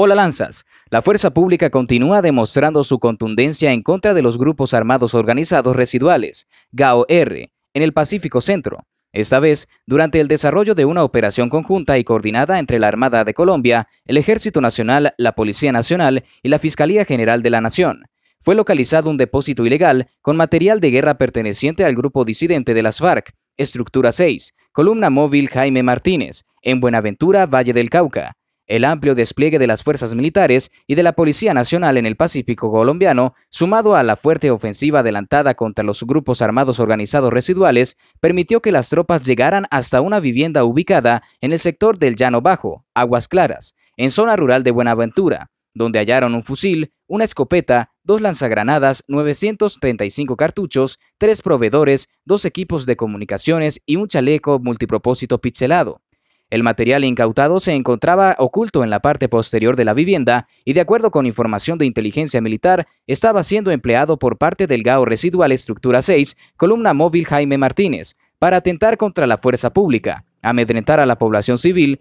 ¡Hola lanzas. La fuerza pública continúa demostrando su contundencia en contra de los grupos armados organizados residuales, GAO-R, en el Pacífico Centro, esta vez durante el desarrollo de una operación conjunta y coordinada entre la Armada de Colombia, el Ejército Nacional, la Policía Nacional y la Fiscalía General de la Nación. Fue localizado un depósito ilegal con material de guerra perteneciente al grupo disidente de las FARC, Estructura 6, Columna Móvil Jaime Martínez, en Buenaventura, Valle del Cauca, el amplio despliegue de las fuerzas militares y de la Policía Nacional en el Pacífico colombiano, sumado a la fuerte ofensiva adelantada contra los grupos armados organizados residuales, permitió que las tropas llegaran hasta una vivienda ubicada en el sector del Llano Bajo, Aguas Claras, en zona rural de Buenaventura, donde hallaron un fusil, una escopeta, dos lanzagranadas, 935 cartuchos, tres proveedores, dos equipos de comunicaciones y un chaleco multipropósito pixelado. El material incautado se encontraba oculto en la parte posterior de la vivienda y de acuerdo con información de inteligencia militar, estaba siendo empleado por parte del GAO residual Estructura 6, columna móvil Jaime Martínez, para atentar contra la fuerza pública, amedrentar a la población civil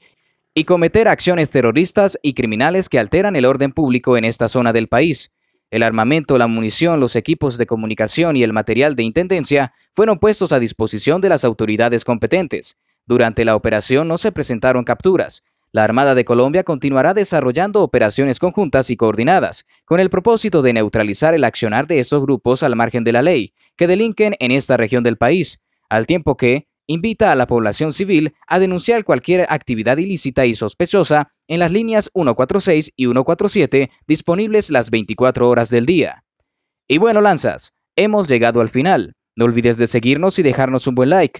y cometer acciones terroristas y criminales que alteran el orden público en esta zona del país. El armamento, la munición, los equipos de comunicación y el material de intendencia fueron puestos a disposición de las autoridades competentes. Durante la operación no se presentaron capturas. La Armada de Colombia continuará desarrollando operaciones conjuntas y coordinadas, con el propósito de neutralizar el accionar de esos grupos al margen de la ley, que delinquen en esta región del país, al tiempo que invita a la población civil a denunciar cualquier actividad ilícita y sospechosa en las líneas 146 y 147 disponibles las 24 horas del día. Y bueno, Lanzas, hemos llegado al final. No olvides de seguirnos y dejarnos un buen like.